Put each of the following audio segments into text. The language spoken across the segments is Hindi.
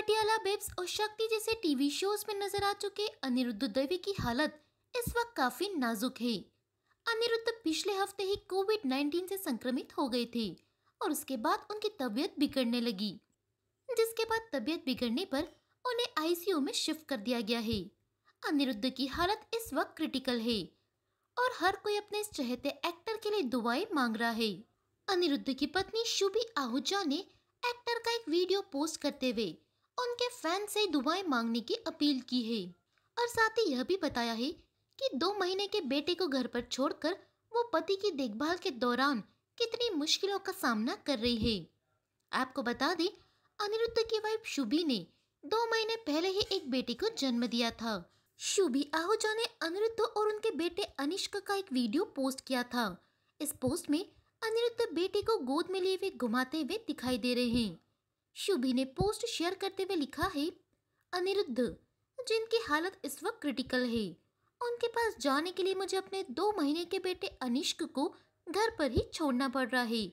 पटियाला बेब्स और शक्ति जैसे टीवी शोज में नजर आ चुके अनिरुद्ध दवे की हालत इस वक्त काफी नाजुक है अनिरुद्ध पिछले हफ्ते ही कोविड 19 से संक्रमित हो गए थे और उसके बाद उनकी तबीयत बिगड़ने लगी जिसके बाद तबीयत बिगड़ने पर उन्हें आईसीयू में शिफ्ट कर दिया गया है अनिरुद्ध की हालत इस वक्त क्रिटिकल है और हर कोई अपने चहेते चहते एक्टर के लिए दुआएं मांग रहा है अनिरुद्ध की पत्नी शुभी आहूजा ने एक्टर का एक वीडियो पोस्ट करते हुए फैन से दुआएं मांगने की अपील की है और साथ ही यह भी बताया है कि दो महीने के बेटे को घर पर छोड़कर वो पति की देखभाल के दौरान कितनी मुश्किलों का सामना कर रही है आपको बता दें अनिरुद्ध की वाइफ शुभी ने दो महीने पहले ही एक बेटे को जन्म दिया था शुभी आहूजा ने अनिरुद्ध और उनके बेटे अनिश्क का एक वीडियो पोस्ट किया था इस पोस्ट में अनिरुद्ध बेटे को गोद में लिए हुए घुमाते हुए दिखाई दे रहे हैं शुभी ने पोस्ट शेयर करते हुए लिखा है अनिरुद्ध जिनकी हालत इस वक्त क्रिटिकल है उनके पास जाने के लिए मुझे अपने दो महीने के बेटे अनिश्क को घर पर ही छोड़ना पड़ रहा है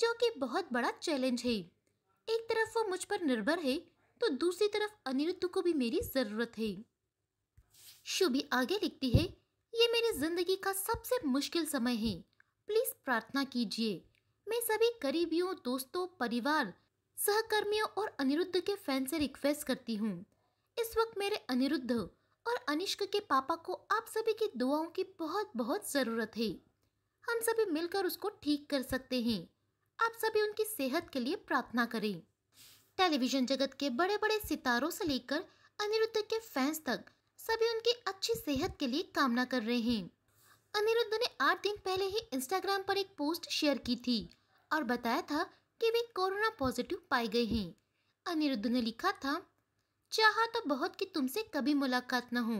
जो कि बहुत बड़ा चैलेंज है एक तरफ वो मुझ पर निर्भर है तो दूसरी तरफ अनिरुद्ध को भी मेरी ज़रूरत है शुभी आगे लिखती है ये मेरी ज़िंदगी का सबसे मुश्किल समय है प्लीज़ प्रार्थना कीजिए मैं सभी करीबियों दोस्तों परिवार सहकर्मियों और अनिरुद्ध के फैन से रिक्वेस्ट करती हूँ इस वक्त मेरे अनिरुद्ध और अनिश्क के पापा को आप सभी की दुआओं की बहुत बहुत ज़रूरत है हम सभी मिलकर उसको ठीक कर सकते हैं आप सभी उनकी सेहत के लिए प्रार्थना करें टेलीविज़न जगत के बड़े बड़े सितारों से लेकर अनिरुद्ध के फैंस तक सभी उनकी अच्छी सेहत के लिए कामना कर रहे हैं अनिरुद्ध ने आठ दिन पहले ही इंस्टाग्राम पर एक पोस्ट शेयर की थी और बताया था कोरोना पॉजिटिव पाए गए हैं अनिरुद्ध ने लिखा था चाहा तो बहुत कि तुमसे कभी मुलाकात न हो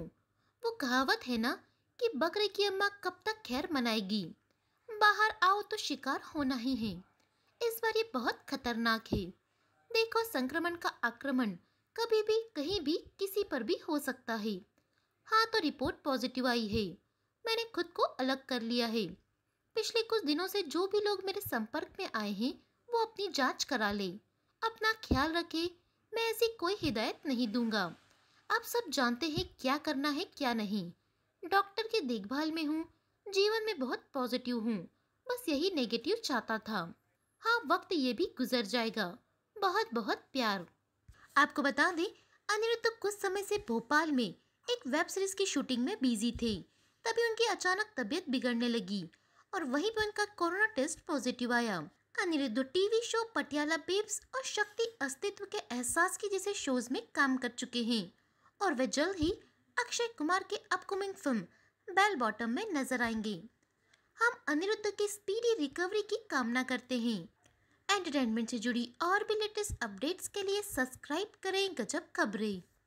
वो कहावत है ना कि बकरे की अम्मा कब तक खैर मनाएगी बाहर आओ तो शिकार होना ही है इस बार ये बहुत खतरनाक है देखो संक्रमण का आक्रमण कभी भी कहीं भी किसी पर भी हो सकता है हाँ तो रिपोर्ट पॉजिटिव आई है मैंने खुद को अलग कर लिया है पिछले कुछ दिनों से जो भी लोग मेरे संपर्क में आए हैं वो अपनी जांच करा ले अपना ख्याल रखे मैं ऐसी कोई हिदायत नहीं दूंगा आप सब जानते हैं क्या करना है क्या नहीं डॉक्टर की देखभाल में हूँ जीवन में बहुत पॉजिटिव हूँ बस यही नेगेटिव चाहता था हाँ वक्त ये भी गुजर जाएगा बहुत बहुत प्यार आपको बता दें अनिरुद्ध तो कुछ समय से भोपाल में एक वेब सीरीज की शूटिंग में बिजी थे तभी उनकी अचानक तबीयत बिगड़ने लगी और वहीं पर उनका कोरोना टेस्ट पॉजिटिव आया Aniruddh TV show Patiala babes और शक्ति अस्तित्व के एहसास की जैसे शोज में काम कर चुके हैं और वे जल्द ही अक्षय कुमार के अपकमिंग फिल्म बेल बॉटम में नजर आएंगे हम अनिरुद्ध की स्पीडी रिकवरी की कामना करते हैं एंटरटेनमेंट से जुड़ी और भी लेटेस्ट अपडेट्स के लिए सब्सक्राइब करें गजब खबरें